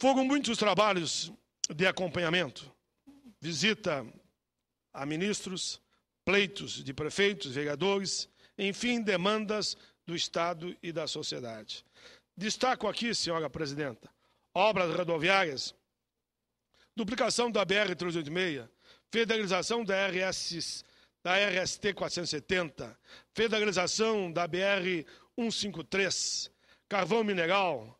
Foram muitos trabalhos de acompanhamento, visita a ministros, pleitos de prefeitos, vereadores, enfim, demandas do Estado e da sociedade. Destaco aqui, senhora presidenta, obras rodoviárias, duplicação da BR-386, federalização da, RS, da RST-470, federalização da BR-153, carvão mineral,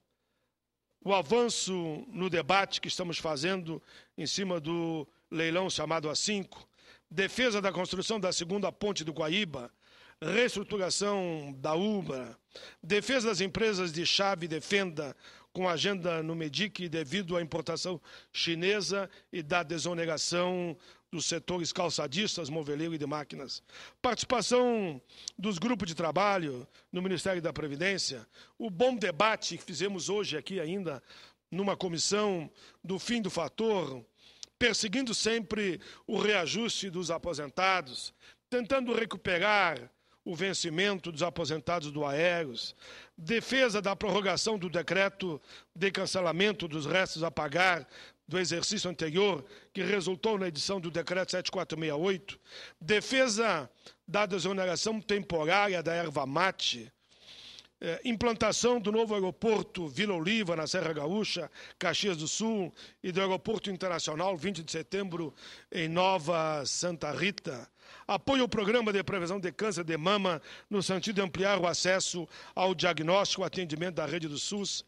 o avanço no debate que estamos fazendo em cima do leilão chamado A5, defesa da construção da segunda ponte do Guaíba, reestruturação da Ubra, defesa das empresas de chave e defenda com agenda no MEDIC devido à importação chinesa e da desonegação dos setores calçadistas, moveleiro e de máquinas. Participação dos grupos de trabalho no Ministério da Previdência. O bom debate que fizemos hoje aqui ainda numa comissão do fim do fator, perseguindo sempre o reajuste dos aposentados, tentando recuperar o vencimento dos aposentados do Aéreos, defesa da prorrogação do decreto de cancelamento dos restos a pagar do exercício anterior, que resultou na edição do decreto 7468, defesa da desoneração temporária da erva mate, é, implantação do novo aeroporto Vila Oliva, na Serra Gaúcha, Caxias do Sul, e do Aeroporto Internacional, 20 de setembro, em Nova Santa Rita. Apoio ao programa de prevenção de câncer de mama, no sentido de ampliar o acesso ao diagnóstico e atendimento da rede do SUS.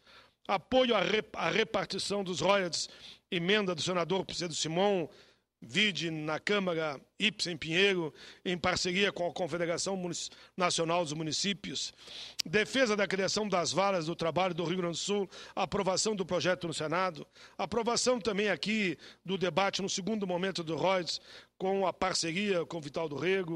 Apoio à, rep à repartição dos royalties, emenda do senador Pedro Simon, Vide na Câmara Ipsen Pinheiro, em parceria com a Confederação Nacional dos Municípios, defesa da criação das varas do trabalho do Rio Grande do Sul, aprovação do projeto no Senado, aprovação também aqui do debate no segundo momento do Reuters, com a parceria com Vital do Rego.